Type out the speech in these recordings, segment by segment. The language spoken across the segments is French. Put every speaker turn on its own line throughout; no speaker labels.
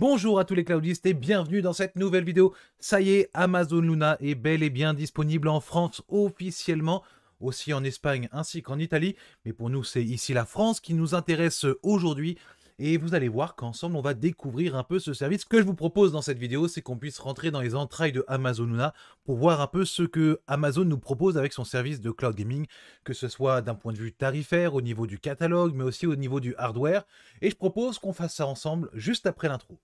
Bonjour à tous les cloudistes et bienvenue dans cette nouvelle vidéo. Ça y est, Amazon Luna est bel et bien disponible en France officiellement, aussi en Espagne ainsi qu'en Italie. Mais pour nous, c'est ici la France qui nous intéresse aujourd'hui et vous allez voir qu'ensemble on va découvrir un peu ce service. Ce que je vous propose dans cette vidéo, c'est qu'on puisse rentrer dans les entrailles de Amazon Luna pour voir un peu ce que Amazon nous propose avec son service de cloud gaming, que ce soit d'un point de vue tarifaire, au niveau du catalogue, mais aussi au niveau du hardware. Et je propose qu'on fasse ça ensemble juste après l'intro.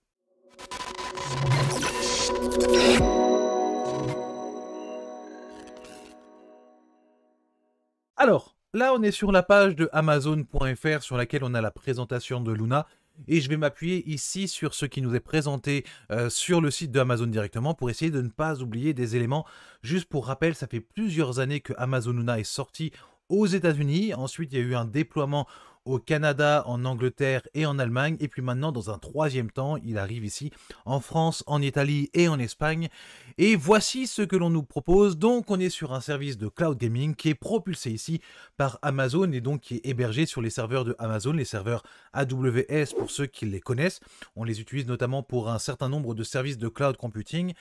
Alors, Là, on est sur la page de Amazon.fr sur laquelle on a la présentation de Luna. Et je vais m'appuyer ici sur ce qui nous est présenté euh, sur le site de Amazon directement pour essayer de ne pas oublier des éléments. Juste pour rappel, ça fait plusieurs années que Amazon Luna est sorti aux États-Unis. Ensuite, il y a eu un déploiement au Canada, en Angleterre et en Allemagne. Et puis maintenant, dans un troisième temps, il arrive ici en France, en Italie et en Espagne. Et voici ce que l'on nous propose. Donc, on est sur un service de cloud gaming qui est propulsé ici par Amazon et donc qui est hébergé sur les serveurs de Amazon, les serveurs AWS pour ceux qui les connaissent. On les utilise notamment pour un certain nombre de services de cloud computing.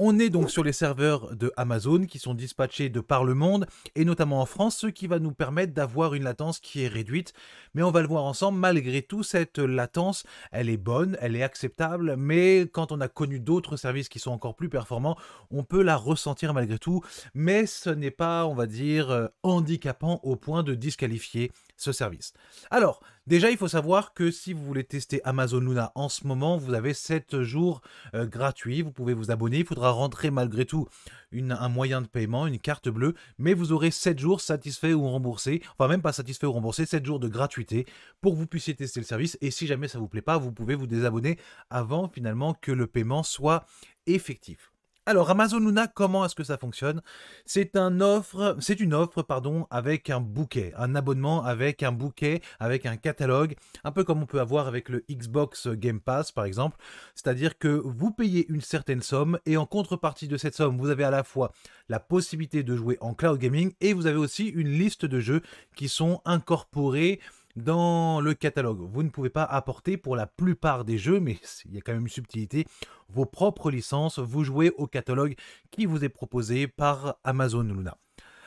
On est donc sur les serveurs de Amazon qui sont dispatchés de par le monde et notamment en France, ce qui va nous permettre d'avoir une latence qui est réduite. Mais on va le voir ensemble, malgré tout, cette latence, elle est bonne, elle est acceptable, mais quand on a connu d'autres services qui sont encore plus performants, on peut la ressentir malgré tout. Mais ce n'est pas, on va dire, euh, handicapant au point de disqualifier ce service. Alors, Déjà, il faut savoir que si vous voulez tester Amazon Luna en ce moment, vous avez 7 jours euh, gratuits. Vous pouvez vous abonner. Il faudra rentrer malgré tout un moyen de paiement, une carte bleue. Mais vous aurez 7 jours satisfaits ou remboursés. Enfin, même pas satisfaits ou remboursés, 7 jours de gratuité pour que vous puissiez tester le service. Et si jamais ça ne vous plaît pas, vous pouvez vous désabonner avant finalement que le paiement soit effectif. Alors Amazon Luna, comment est-ce que ça fonctionne C'est une offre pardon, avec un bouquet, un abonnement avec un bouquet, avec un catalogue, un peu comme on peut avoir avec le Xbox Game Pass par exemple, c'est-à-dire que vous payez une certaine somme et en contrepartie de cette somme, vous avez à la fois la possibilité de jouer en cloud gaming et vous avez aussi une liste de jeux qui sont incorporés dans le catalogue. Vous ne pouvez pas apporter pour la plupart des jeux, mais il y a quand même une subtilité, vos propres licences, vous jouez au catalogue qui vous est proposé par Amazon Luna.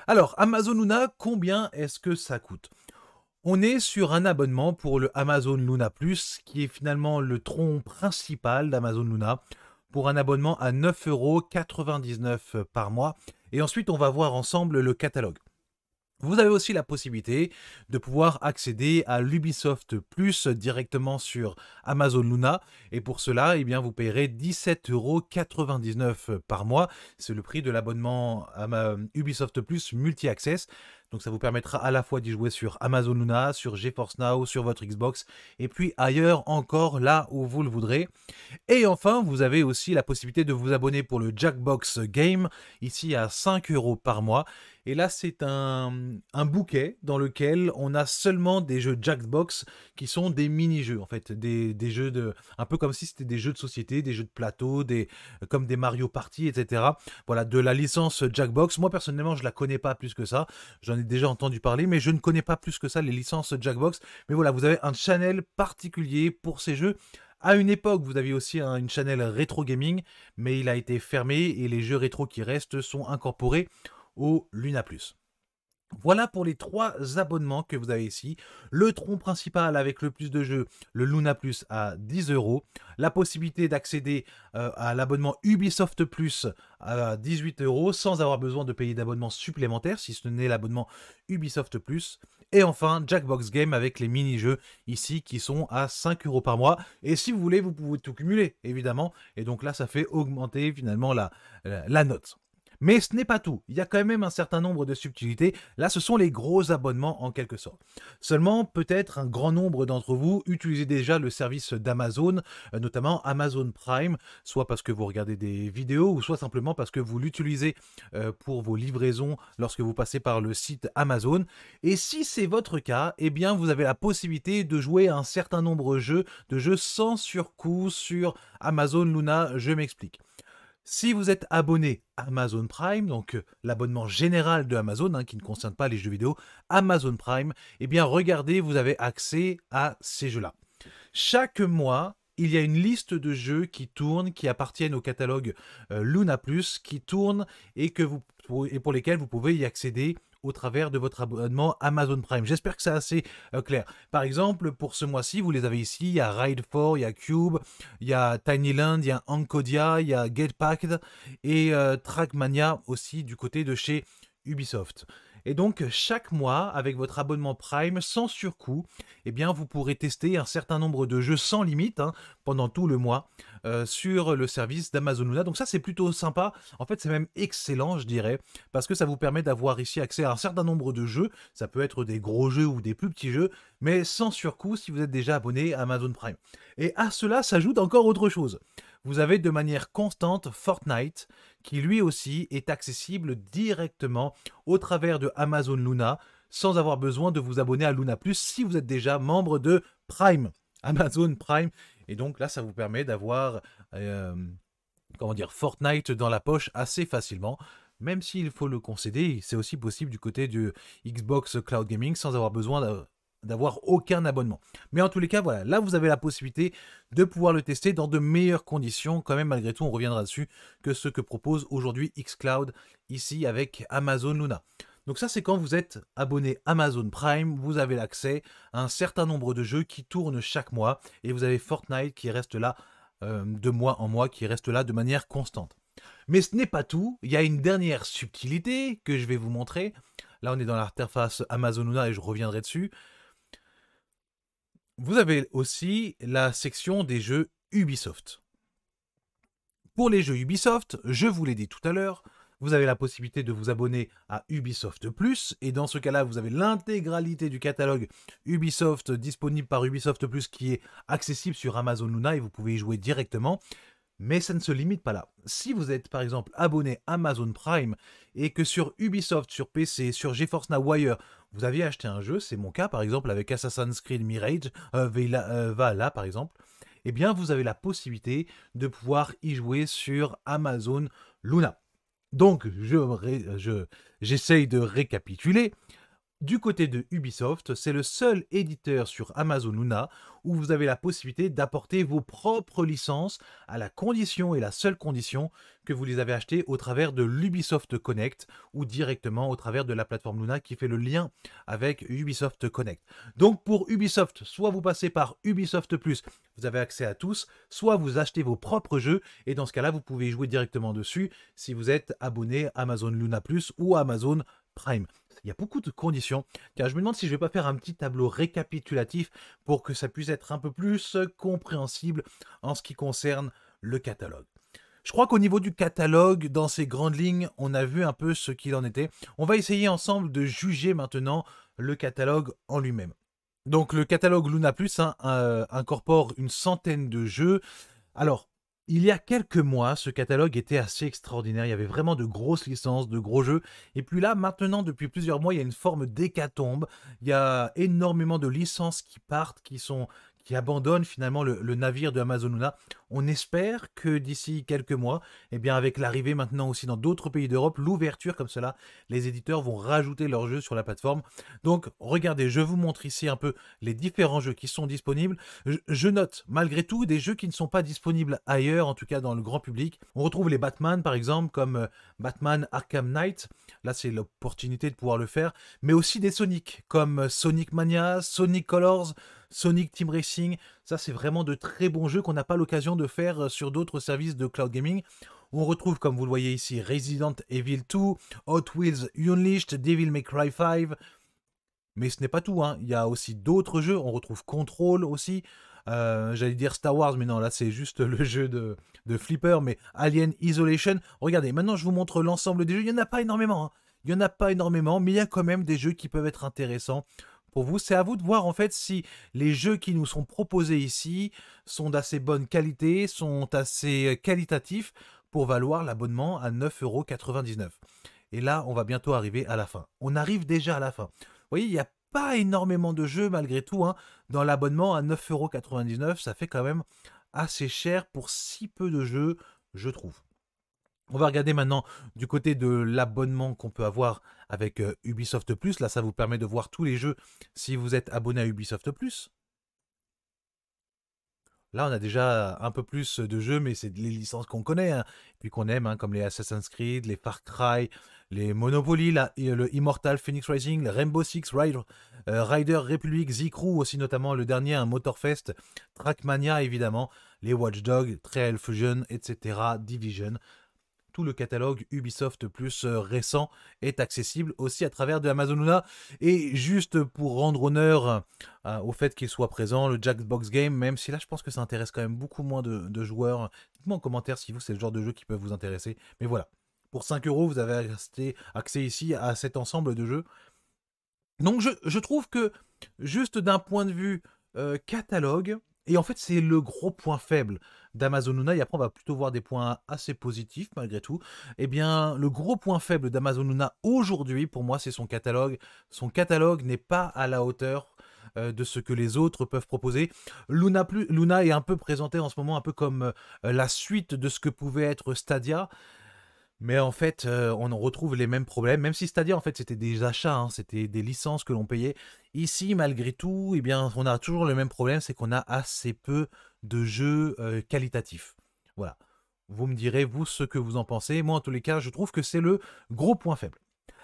Alors, Amazon Luna, combien est-ce que ça coûte on est sur un abonnement pour le Amazon Luna Plus, qui est finalement le tronc principal d'Amazon Luna, pour un abonnement à 9,99€ par mois. Et ensuite, on va voir ensemble le catalogue. Vous avez aussi la possibilité de pouvoir accéder à l'Ubisoft Plus directement sur Amazon Luna. Et pour cela, eh bien, vous paierez 17,99€ par mois. C'est le prix de l'abonnement à Ubisoft Plus Multi-Access. Donc ça vous permettra à la fois d'y jouer sur Amazon Luna, sur GeForce Now, sur votre Xbox, et puis ailleurs encore, là où vous le voudrez. Et enfin, vous avez aussi la possibilité de vous abonner pour le Jackbox Game, ici à 5 euros par mois. Et là, c'est un, bouquet dans lequel on a seulement des jeux Jackbox qui sont des mini-jeux, en fait. Des, jeux de. Un peu comme si c'était des jeux de société, des jeux de plateau, des, comme des Mario Party, etc. Voilà, de la licence Jackbox. Moi, personnellement, je la connais pas plus que ça. J'en ai déjà entendu parler, mais je ne connais pas plus que ça les licences Jackbox. Mais voilà, vous avez un channel particulier pour ces jeux. À une époque, vous aviez aussi une channel rétro gaming, mais il a été fermé et les jeux rétro qui restent sont incorporés au Luna Plus. Voilà pour les trois abonnements que vous avez ici. Le tronc principal avec le plus de jeux, le Luna Plus à 10 euros. La possibilité d'accéder euh, à l'abonnement Ubisoft Plus à 18 euros sans avoir besoin de payer d'abonnement supplémentaire si ce n'est l'abonnement Ubisoft Plus. Et enfin, Jackbox Game avec les mini-jeux ici qui sont à 5 euros par mois. Et si vous voulez, vous pouvez tout cumuler évidemment. Et donc là, ça fait augmenter finalement la, la note. Mais ce n'est pas tout. Il y a quand même un certain nombre de subtilités. Là, ce sont les gros abonnements en quelque sorte. Seulement, peut-être un grand nombre d'entre vous utilisez déjà le service d'Amazon, euh, notamment Amazon Prime, soit parce que vous regardez des vidéos ou soit simplement parce que vous l'utilisez euh, pour vos livraisons lorsque vous passez par le site Amazon. Et si c'est votre cas, eh bien, vous avez la possibilité de jouer à un certain nombre de jeux, de jeux sans surcoût sur Amazon Luna, je m'explique. Si vous êtes abonné Amazon Prime, donc euh, l'abonnement général de Amazon, hein, qui ne concerne pas les jeux vidéo, Amazon Prime, eh bien regardez, vous avez accès à ces jeux-là. Chaque mois, il y a une liste de jeux qui tournent, qui appartiennent au catalogue euh, Luna Plus, qui tournent et, que et pour lesquels vous pouvez y accéder au travers de votre abonnement Amazon Prime. J'espère que c'est assez euh, clair. Par exemple, pour ce mois-ci, vous les avez ici, il y a Ride 4, il y a Cube, il y a Tinyland, il y a Encodia, il y a Get Packed et euh, Trackmania aussi du côté de chez Ubisoft. Et donc chaque mois, avec votre abonnement Prime sans surcoût, eh bien vous pourrez tester un certain nombre de jeux sans limite hein, pendant tout le mois euh, sur le service d'Amazon Luna. Donc ça c'est plutôt sympa. En fait c'est même excellent je dirais parce que ça vous permet d'avoir ici accès à un certain nombre de jeux. Ça peut être des gros jeux ou des plus petits jeux, mais sans surcoût si vous êtes déjà abonné à Amazon Prime. Et à cela s'ajoute encore autre chose vous avez de manière constante Fortnite, qui lui aussi est accessible directement au travers de Amazon Luna, sans avoir besoin de vous abonner à Luna Plus si vous êtes déjà membre de Prime, Amazon Prime. Et donc là, ça vous permet d'avoir, euh, comment dire, Fortnite dans la poche assez facilement. Même s'il faut le concéder, c'est aussi possible du côté du Xbox Cloud Gaming sans avoir besoin euh, d'avoir aucun abonnement. Mais en tous les cas, voilà, là vous avez la possibilité de pouvoir le tester dans de meilleures conditions. Quand même, malgré tout, on reviendra dessus que ce que propose aujourd'hui Xcloud ici avec Amazon Luna. Donc ça, c'est quand vous êtes abonné Amazon Prime, vous avez l'accès à un certain nombre de jeux qui tournent chaque mois et vous avez Fortnite qui reste là euh, de mois en mois, qui reste là de manière constante. Mais ce n'est pas tout, il y a une dernière subtilité que je vais vous montrer. Là, on est dans l'interface Amazon Luna et je reviendrai dessus. Vous avez aussi la section des jeux Ubisoft. Pour les jeux Ubisoft, je vous l'ai dit tout à l'heure, vous avez la possibilité de vous abonner à Ubisoft Plus, et dans ce cas-là, vous avez l'intégralité du catalogue Ubisoft disponible par Ubisoft Plus qui est accessible sur Amazon Luna et vous pouvez y jouer directement. Mais ça ne se limite pas là. Si vous êtes par exemple abonné Amazon Prime et que sur Ubisoft, sur PC, sur GeForce Now Wire, vous aviez acheté un jeu, c'est mon cas par exemple avec Assassin's Creed Mirage, euh, là euh, par exemple, eh bien vous avez la possibilité de pouvoir y jouer sur Amazon Luna. Donc je, j'essaye de récapituler. Du côté de Ubisoft, c'est le seul éditeur sur Amazon Luna où vous avez la possibilité d'apporter vos propres licences à la condition et la seule condition que vous les avez achetées au travers de l'Ubisoft Connect ou directement au travers de la plateforme Luna qui fait le lien avec Ubisoft Connect. Donc pour Ubisoft, soit vous passez par Ubisoft Plus, vous avez accès à tous, soit vous achetez vos propres jeux et dans ce cas-là, vous pouvez jouer directement dessus si vous êtes abonné Amazon Luna Plus ou Amazon Prime. Il y a beaucoup de conditions. Car je me demande si je ne vais pas faire un petit tableau récapitulatif pour que ça puisse être un peu plus compréhensible en ce qui concerne le catalogue. Je crois qu'au niveau du catalogue, dans ces grandes lignes, on a vu un peu ce qu'il en était. On va essayer ensemble de juger maintenant le catalogue en lui-même. Donc le catalogue Luna Plus hein, euh, incorpore une centaine de jeux. Alors, il y a quelques mois, ce catalogue était assez extraordinaire. Il y avait vraiment de grosses licences, de gros jeux. Et puis là, maintenant, depuis plusieurs mois, il y a une forme d'hécatombe. Il y a énormément de licences qui partent, qui sont, qui abandonne finalement le, navire de Luna. On espère que d'ici quelques mois, et eh bien avec l'arrivée maintenant aussi dans d'autres pays d'Europe, l'ouverture comme cela, les éditeurs vont rajouter leurs jeux sur la plateforme. Donc regardez, je vous montre ici un peu les différents jeux qui sont disponibles. Je, je note malgré tout des jeux qui ne sont pas disponibles ailleurs, en tout cas dans le grand public. On retrouve les Batman par exemple, comme euh, Batman Arkham Knight. Là c'est l'opportunité de pouvoir le faire, mais aussi des Sonic, comme euh, Sonic Mania, Sonic Colors. Sonic Team Racing. Ça, c'est vraiment de très bons jeux qu'on n'a pas l'occasion de faire euh, sur d'autres services de cloud gaming. On retrouve, comme vous le voyez ici, Resident Evil 2, Hot Wheels Unleashed, Devil May Cry 5. Mais ce n'est pas tout, hein. il y a aussi d'autres jeux. On retrouve Control aussi. Euh, j'allais dire Star Wars, mais non, là c'est juste le jeu de, Flipper, mais Alien Isolation. Regardez, maintenant je vous montre l'ensemble des jeux. Il n'y en a pas énormément. Hein. Il n'y en a pas énormément, mais il y a quand même des jeux qui peuvent être intéressants pour vous. C'est à vous de voir en fait si les jeux qui nous sont proposés ici sont d'assez bonne qualité, sont assez euh, qualitatifs pour valoir l'abonnement à 9,99€. Et là, on va bientôt arriver à la fin. On arrive déjà à la fin. Vous voyez, il n'y a pas énormément de jeux malgré tout. Hein, dans l'abonnement à 9,99€, ça fait quand même assez cher pour si peu de jeux, je trouve. On va regarder maintenant du côté de l'abonnement qu'on peut avoir avec euh, Ubisoft Plus. Là, ça vous permet de voir tous les jeux si vous êtes abonné à Ubisoft Plus. Là, on a déjà un peu plus de jeux, mais c'est les licences qu'on connaît, hein, puis qu'on aime, hein, comme les Assassin's Creed, les Far Cry, les Monopoly, le Immortal Phoenix Rising, Rainbow Six, euh, Rider, Republic, Z-Crew aussi notamment, le dernier, un Motorfest, Trackmania évidemment, les Watch Dogs, Trail Fusion, etc., Division tout le catalogue Ubisoft Plus euh, récent est accessible aussi à travers de Amazon Luna. Et juste pour rendre honneur euh, au fait qu'il soit présent, le Jackbox Game, même si là je pense que ça intéresse quand même beaucoup moins de, joueurs, dites-moi en commentaire si vous c'est le genre de jeu qui peut vous intéresser. Mais voilà, pour 5 euros, vous avez accès ici à cet ensemble de jeux. Donc je, trouve que juste d'un point de vue euh, catalogue, et en fait, c'est le gros point faible d'Amazon Luna, et après on va plutôt voir des points assez positifs malgré tout. Eh bien, le gros point faible d'Amazon Luna aujourd'hui, pour moi, c'est son catalogue. Son catalogue n'est pas à la hauteur euh, de ce que les autres peuvent proposer. Luna, est un peu présentée en ce moment un peu comme euh, la suite de ce que pouvait être Stadia, mais en fait, euh, on en retrouve les mêmes problèmes, même si c'est-à-dire, en fait, c'était des achats, hein, c'était des licences que l'on payait. Ici, malgré tout, eh bien, on a toujours le même problème, c'est qu'on a assez peu de jeux euh, qualitatifs. Voilà. Vous me direz, vous, ce que vous en pensez. Moi, en tous les cas, je trouve que c'est le gros point faible.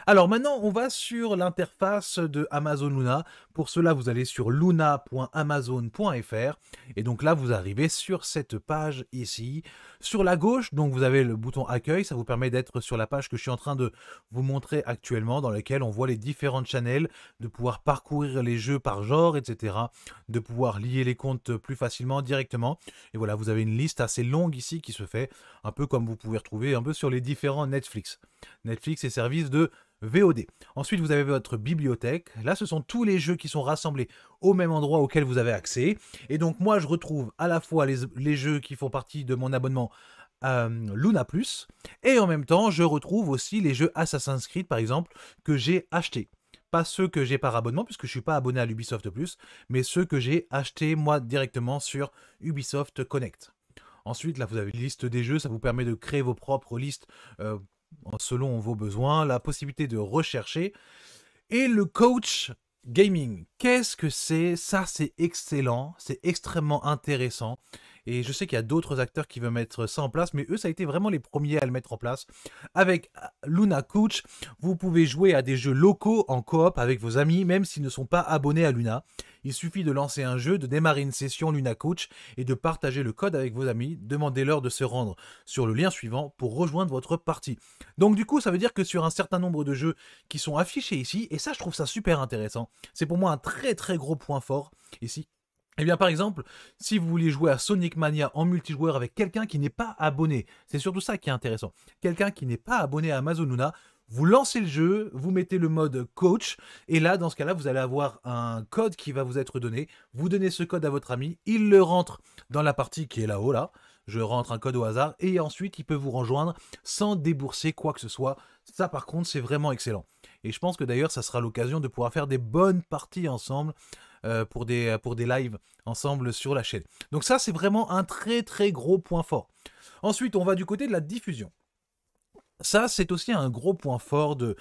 Alors maintenant, on va sur l'interface de Amazon Luna. Pour cela, vous allez sur luna.amazon.fr et donc là, vous arrivez sur cette page ici. Sur la gauche, donc vous avez le bouton accueil, ça vous permet d'être sur la page que je suis en train de vous montrer actuellement, dans laquelle on voit les différentes channels, de pouvoir parcourir les jeux par genre, etc., de pouvoir lier les comptes plus facilement directement. Et voilà, vous avez une liste assez longue ici qui se fait, un peu comme vous pouvez retrouver un peu sur les différents Netflix. Netflix est service de VOD. Ensuite, vous avez votre bibliothèque. Là, ce sont tous les jeux qui sont rassemblés au même endroit auquel vous avez accès. Et donc, moi, je retrouve à la fois les, jeux qui font partie de mon abonnement euh, Luna Plus, et en même temps, je retrouve aussi les jeux Assassin's Creed, par exemple, que j'ai achetés. Pas ceux que j'ai par abonnement, puisque je ne suis pas abonné à l'Ubisoft Plus, mais ceux que j'ai achetés moi directement sur Ubisoft Connect. Ensuite, là, vous avez une liste des jeux, ça vous permet de créer vos propres listes euh, selon vos besoins, la possibilité de rechercher. Et le coach gaming, qu'est-ce que c'est Ça, c'est excellent, c'est extrêmement intéressant. Et je sais qu'il y a d'autres acteurs qui veulent mettre ça en place, mais eux, ça a été vraiment les premiers à le mettre en place. Avec euh, Luna Coach, vous pouvez jouer à des jeux locaux en coop avec vos amis, même s'ils ne sont pas abonnés à Luna. Il suffit de lancer un jeu, de démarrer une session Luna Coach et de partager le code avec vos amis. Demandez-leur de se rendre sur le lien suivant pour rejoindre votre partie. Donc du coup, ça veut dire que sur un certain nombre de jeux qui sont affichés ici, et ça je trouve ça super intéressant, c'est pour moi un très très gros point fort ici, eh bien, par exemple, si vous voulez jouer à Sonic Mania en multijoueur avec quelqu'un qui n'est pas abonné, c'est surtout ça qui est intéressant. Quelqu'un qui n'est pas abonné à Amazon Luna, vous lancez le jeu, vous mettez le mode coach, et là, dans ce cas-là, vous allez avoir un code qui va vous être donné. Vous donnez ce code à votre ami, il le rentre dans la partie qui est là-haut, là. Je rentre un code au hasard, et ensuite, il peut vous rejoindre sans débourser quoi que ce soit. Ça, par contre, c'est vraiment excellent. Et je pense que d'ailleurs, ça sera l'occasion de pouvoir faire des bonnes parties ensemble euh, pour, des, euh, pour des lives ensemble sur la chaîne. Donc ça, c'est vraiment un très très gros point fort. Ensuite, on va du côté de la diffusion. Ça, c'est aussi un gros point fort de,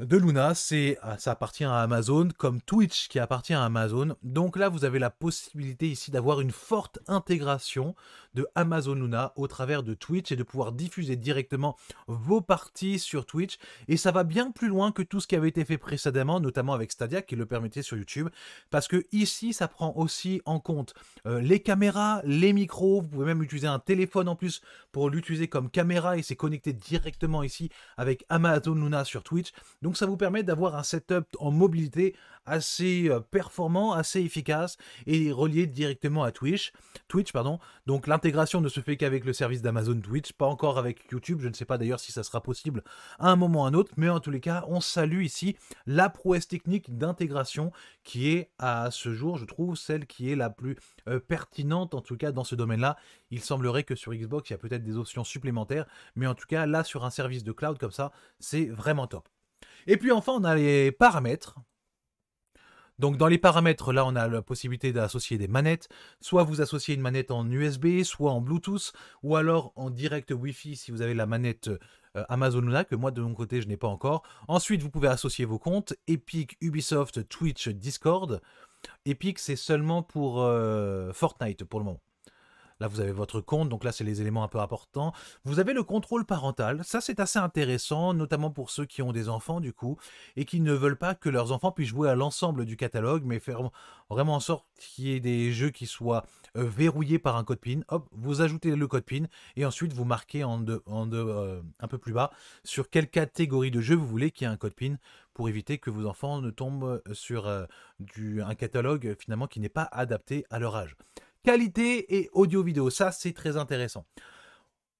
de Luna, c'est ah, ça appartient à Amazon, comme Twitch qui appartient à Amazon. Donc là, vous avez la possibilité ici d'avoir une forte intégration de Amazon Luna au travers de Twitch et de pouvoir diffuser directement vos parties sur Twitch. Et ça va bien plus loin que tout ce qui avait été fait précédemment, notamment avec Stadia qui le permettait sur YouTube, parce que ici, ça prend aussi en compte euh, les caméras, les micros. Vous pouvez même utiliser un téléphone en plus pour l'utiliser comme caméra et c'est connecté directement ici avec Amazon Luna sur Twitch. Donc ça vous permet d'avoir un setup en mobilité assez euh, performant, assez efficace et relié directement à Twitch. Twitch pardon. Donc l'intégration ne se fait qu'avec le service d'Amazon Twitch, pas encore avec YouTube. Je ne sais pas d'ailleurs si ça sera possible à un moment ou à un autre, mais en tous les cas, on salue ici la prouesse technique d'intégration qui est à ce jour, je trouve, celle qui est la plus euh, pertinente en tout cas dans ce domaine-là. Il semblerait que sur Xbox, il y a peut-être des options supplémentaires, mais en tout cas là sur un service de cloud comme ça, c'est vraiment top. Et puis enfin, on a les paramètres. Donc dans les paramètres, là, on a la possibilité d'associer des manettes. Soit vous associez une manette en USB, soit en Bluetooth, ou alors en direct Wi-Fi si vous avez la manette euh, Amazon Luna, que moi de mon côté je n'ai pas encore. Ensuite, vous pouvez associer vos comptes Epic, Ubisoft, Twitch, Discord. Epic, c'est seulement pour euh, Fortnite pour le moment. Là, vous avez votre compte, donc là, c'est les éléments un peu importants. Vous avez le contrôle parental. Ça, c'est assez intéressant, notamment pour ceux qui ont des enfants, du coup, et qui ne veulent pas que leurs enfants puissent jouer à l'ensemble du catalogue, mais faire vraiment en sorte qu'il y ait des jeux qui soient euh, verrouillés par un code PIN. Hop, vous ajoutez le code PIN, et ensuite, vous marquez en, euh, un peu plus bas sur quelle catégorie de jeu vous voulez qu'il y ait un code PIN pour éviter que vos enfants ne tombent sur euh, un catalogue finalement qui n'est pas adapté à leur âge qualité et audio-vidéo. Ça, c'est très intéressant.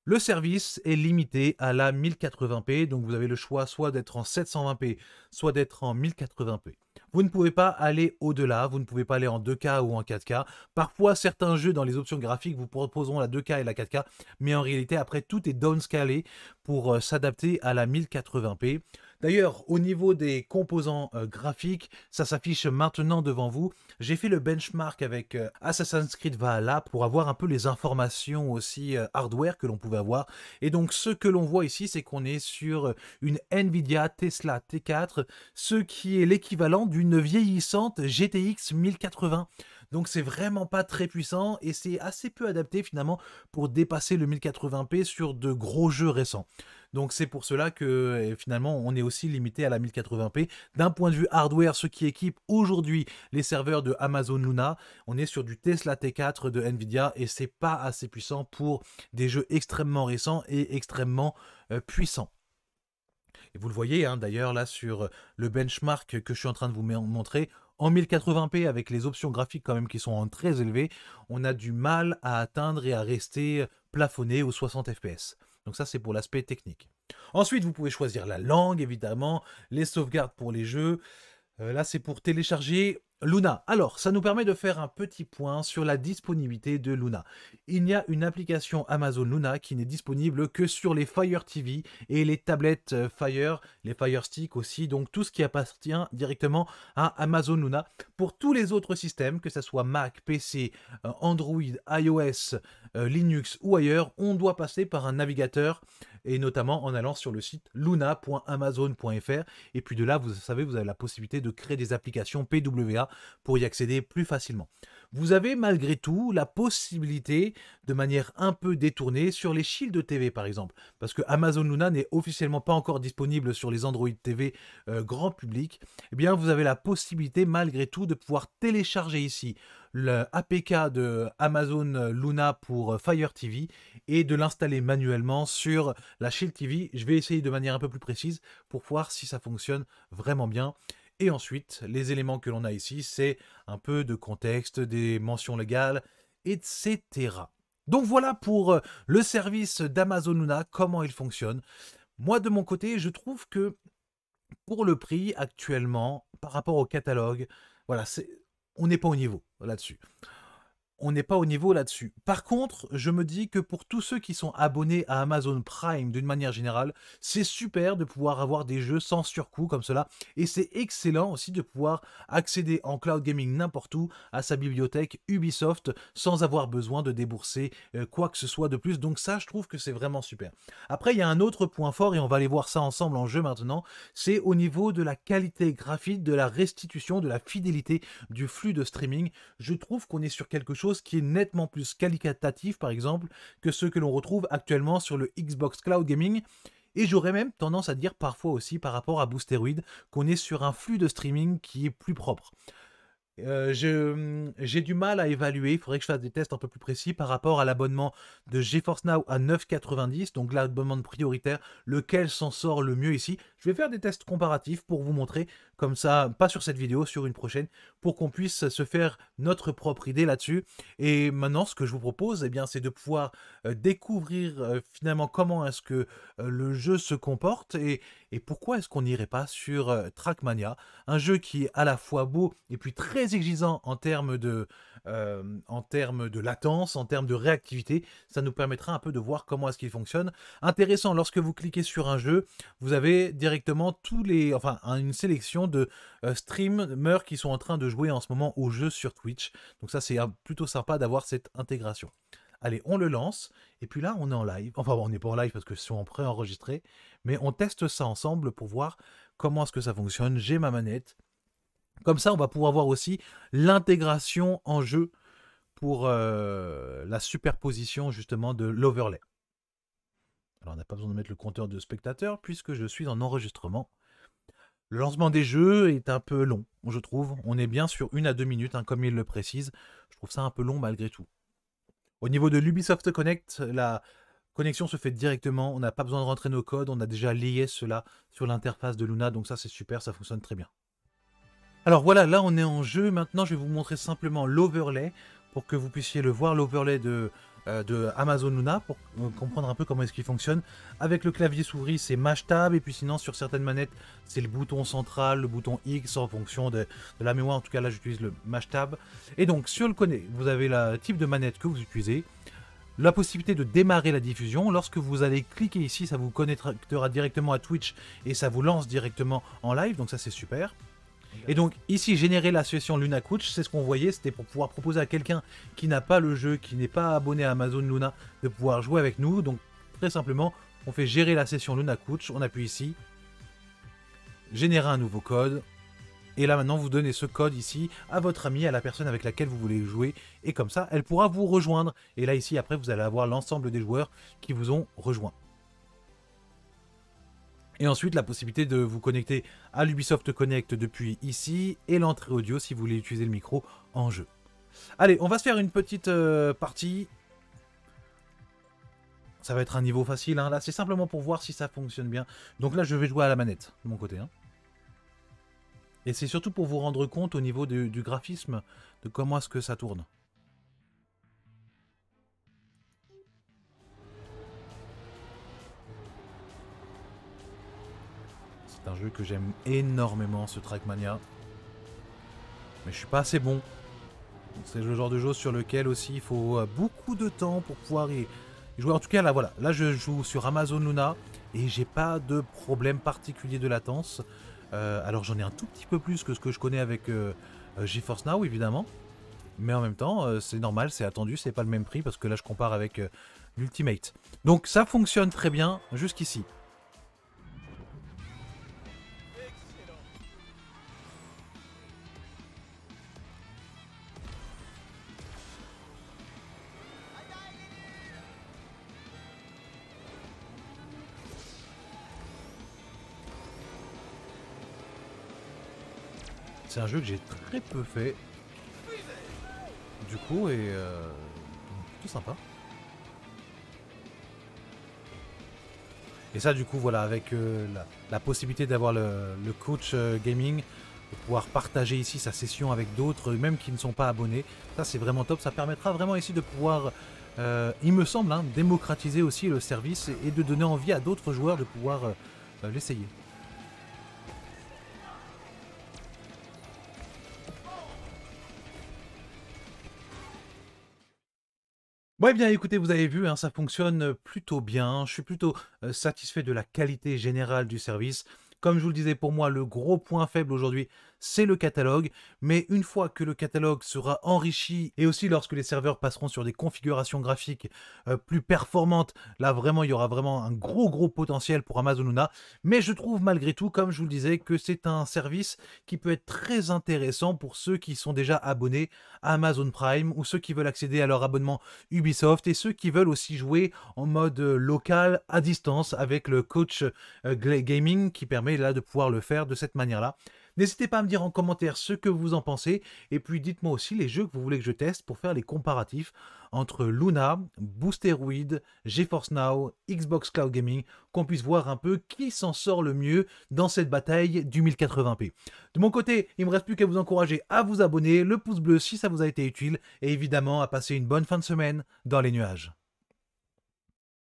Le service est limité à la 1080p, donc vous avez le choix soit d'être en 720p, soit d'être en 1080p. Vous ne pouvez pas aller au-delà, vous ne pouvez pas aller en 2K ou en 4K. Parfois, certains jeux dans les options graphiques vous proposeront la 2K et la 4K, mais en réalité, après, tout est downscalé pour euh, s'adapter à la 1080p. D'ailleurs, au niveau des composants euh, graphiques, ça s'affiche maintenant devant vous. J'ai fait le benchmark avec euh, Assassin's Creed Valhalla pour avoir un peu les informations aussi euh, hardware que l'on pouvait avoir. Et donc, ce que l'on voit ici, c'est qu'on est sur une Nvidia Tesla T4, ce qui est l'équivalent d'une vieillissante GTX 1080. Donc c'est vraiment pas très puissant et c'est assez peu adapté finalement pour dépasser le 1080p sur de gros jeux récents. Donc c'est pour cela que euh, finalement on est aussi limité à la 1080p. D'un point de vue hardware, ce qui équipe aujourd'hui les serveurs de Amazon Luna, on est sur du Tesla T4 de Nvidia et c'est pas assez puissant pour des jeux extrêmement récents et extrêmement euh, puissants. Et vous le voyez hein, d'ailleurs là sur euh, le benchmark que je suis en train de vous montrer, en 1080p avec les options graphiques quand même qui sont en très élevées, on a du mal à atteindre et à rester plafonné aux 60 fps. Donc ça, c'est pour l'aspect technique. Ensuite, vous pouvez choisir la langue, évidemment, les sauvegardes pour les jeux. Euh, là, c'est pour télécharger Luna. Alors, ça nous permet de faire un petit point sur la disponibilité de Luna. Il y a une application Amazon Luna qui n'est disponible que sur les Fire TV et les tablettes euh, Fire, les Fire Stick aussi, donc tout ce qui appartient directement à Amazon Luna. Pour tous les autres systèmes, que ce soit Mac, PC, euh, Android, iOS, euh, Linux ou ailleurs, on doit passer par un navigateur et notamment en allant sur le site luna.amazon.fr et puis de là, vous savez, vous avez la possibilité de créer des applications PWA pour y accéder plus facilement. Vous avez malgré tout la possibilité, de manière un peu détournée, sur les Shield TV par exemple, parce que Amazon Luna n'est officiellement pas encore disponible sur les Android TV euh, grand public, eh bien vous avez la possibilité malgré tout de pouvoir télécharger ici le APK de Amazon Luna pour euh, Fire TV et de l'installer manuellement sur la Shield TV. Je vais essayer de manière un peu plus précise pour voir si ça fonctionne vraiment bien. Et ensuite, les éléments que l'on a ici, c'est un peu de contexte, des mentions légales, etc. Donc voilà pour euh, le service d'Amazon Luna, comment il fonctionne. Moi, de mon côté, je trouve que pour le prix actuellement, par rapport au catalogue, voilà, c'est, on n'est pas au niveau là-dessus on n'est pas au niveau là-dessus. Par contre, je me dis que pour tous ceux qui sont abonnés à Amazon Prime d'une manière générale, c'est super de pouvoir avoir des jeux sans surcoût comme cela. Et c'est excellent aussi de pouvoir accéder en cloud gaming n'importe où à sa bibliothèque Ubisoft sans avoir besoin de débourser euh, quoi que ce soit de plus. Donc ça, je trouve que c'est vraiment super. Après, il y a un autre point fort et on va aller voir ça ensemble en jeu maintenant. C'est au niveau de la qualité graphique, de la restitution, de la fidélité du flux de streaming. Je trouve qu'on est sur quelque chose qui est nettement plus qualitatif, par exemple, que ce que l'on retrouve actuellement sur le Xbox Cloud Gaming. Et j'aurais même tendance à dire parfois aussi par rapport à Boosteroid qu'on est sur un flux de streaming qui est plus propre. Euh, hum, j'ai du mal à évaluer, il faudrait que je fasse des tests un peu plus précis par rapport à l'abonnement de GeForce Now à 9,90, donc l'abonnement prioritaire, lequel s'en sort le mieux ici. Je vais faire des tests comparatifs pour vous montrer, comme ça, pas sur cette vidéo, sur une prochaine, pour qu'on puisse se faire notre propre idée là-dessus. Et maintenant, ce que je vous propose, eh bien, c'est de pouvoir euh, découvrir euh, finalement comment est-ce que le jeu se comporte et, et pourquoi est-ce qu'on n'irait pas sur euh, Trackmania, un jeu qui est à la fois beau et puis très exigeant en termes de, euh, en de latence, en termes de réactivité. Ça nous permettra un peu de voir comment est-ce qu'il fonctionne. Intéressant, lorsque vous cliquez sur un jeu, vous avez directement tous les, enfin, une sélection de euh, streamers qui sont en train de jouer en ce moment au jeu sur Twitch. Donc ça, c'est hein, plutôt sympa d'avoir cette intégration. Allez, on le lance. Et puis là, on est en live. Enfin, on n'est pas en live parce que sont en enregistré Mais on teste ça ensemble pour voir comment est-ce que ça fonctionne. J'ai ma manette. Comme ça, on va pouvoir voir aussi l'intégration en jeu pour euh, la superposition justement de l'overlay. Alors on n'a pas besoin de mettre le compteur de spectateurs puisque je suis en enregistrement. Le lancement des jeux est un peu long, je trouve. On est bien sur une à deux minutes, hein, comme il le précise. Je trouve ça un peu long malgré tout. Au niveau de l'Ubisoft Connect, la connexion se fait directement. On n'a pas besoin de rentrer nos codes. On a déjà lié cela sur l'interface de Luna. Donc ça, c'est super. Ça fonctionne très bien. Alors voilà, là on est en jeu. Maintenant, je vais vous montrer simplement l'overlay pour que vous puissiez le voir. L'overlay de euh, de Amazon Luna pour euh, comprendre un peu comment est-ce qu'il fonctionne. Avec le clavier souris, c'est Mash Tab, et puis sinon sur certaines manettes, c'est le bouton central, le bouton X en fonction de, la mémoire. En tout cas, là, j'utilise le Mash Tab. Et donc, sur le connaît, vous avez le type de manette que vous utilisez, la possibilité de démarrer la diffusion. Lorsque vous allez cliquer ici, ça vous connectera directement à Twitch et ça vous lance directement en live, donc ça, c'est super. Et donc ici, générer la session Luna Coach, c'est ce qu'on voyait, c'était pour pouvoir proposer à quelqu'un qui n'a pas le jeu, qui n'est pas abonné à Amazon Luna, de pouvoir jouer avec nous. Donc très simplement, on fait gérer la session Luna Coach, on appuie ici, générer un nouveau code. Et là maintenant, vous donnez ce code ici à votre ami, à la personne avec laquelle vous voulez jouer. Et comme ça, elle pourra vous rejoindre. Et là ici, après, vous allez avoir l'ensemble des joueurs qui vous ont rejoint. Et ensuite, la possibilité de vous connecter à l'Ubisoft Connect depuis ici et l'entrée audio si vous voulez utiliser le micro en jeu. Allez, on va se faire une petite euh, partie. Ça va être un niveau facile. Hein. Là, c'est simplement pour voir si ça fonctionne bien. Donc là, je vais jouer à la manette de mon côté. Hein. Et c'est surtout pour vous rendre compte au niveau du graphisme de comment est-ce que ça tourne. C'est un jeu que j'aime énormément, ce Trackmania. Mais je suis pas assez bon. C'est le genre de jeu sur lequel aussi il faut euh, beaucoup de temps pour pouvoir y jouer. En tout cas, là, voilà. Là, je joue sur Amazon Luna et j'ai pas de problème particulier de latence. Euh, alors, j'en ai un tout petit peu plus que ce que je connais avec euh, GeForce Now, évidemment. Mais en même temps, c'est normal, c'est attendu, c'est pas le même prix parce que là, je compare avec l'Ultimate. Donc, ça fonctionne très bien jusqu'ici. que j'ai très peu fait. Du coup, et tout euh, sympa. Et ça, du coup, voilà, avec euh, la, possibilité d'avoir le, coach euh, gaming, de pouvoir partager ici sa session avec d'autres, même qui ne sont pas abonnés, ça c'est vraiment top. Ça permettra vraiment ici de pouvoir, il me semble, hein, démocratiser aussi le service et de donner envie à d'autres joueurs de pouvoir l'essayer. Ouais, bien écoutez, vous avez vu, hein, ça fonctionne euh, plutôt bien. Je suis plutôt euh, satisfait de la qualité générale du service. Comme je vous le disais, pour moi, le gros point faible aujourd'hui, c'est le catalogue, mais une fois que le catalogue sera enrichi et aussi lorsque les serveurs passeront sur des configurations graphiques euh, plus performantes, là vraiment il y aura vraiment un gros gros potentiel pour Amazon Luna, mais je trouve malgré tout, comme je vous le disais, que c'est un service qui peut être très intéressant pour ceux qui sont déjà abonnés à Amazon Prime ou ceux qui veulent accéder à leur abonnement Ubisoft et ceux qui veulent aussi jouer en mode euh, local à distance avec le coach euh, Gaming qui permet là de pouvoir le faire de cette manière-là. N'hésitez pas à me dire en commentaire ce que vous en pensez et puis dites-moi aussi les jeux que vous voulez que je teste pour faire les comparatifs entre Luna, Boosteroid, GeForce Now, Xbox Cloud Gaming, qu'on puisse voir un peu qui s'en sort le mieux dans cette bataille du 1080p. De mon côté, il me reste plus qu'à vous encourager à vous abonner, le pouce bleu si ça vous a été utile et évidemment à passer une bonne fin de semaine dans les nuages.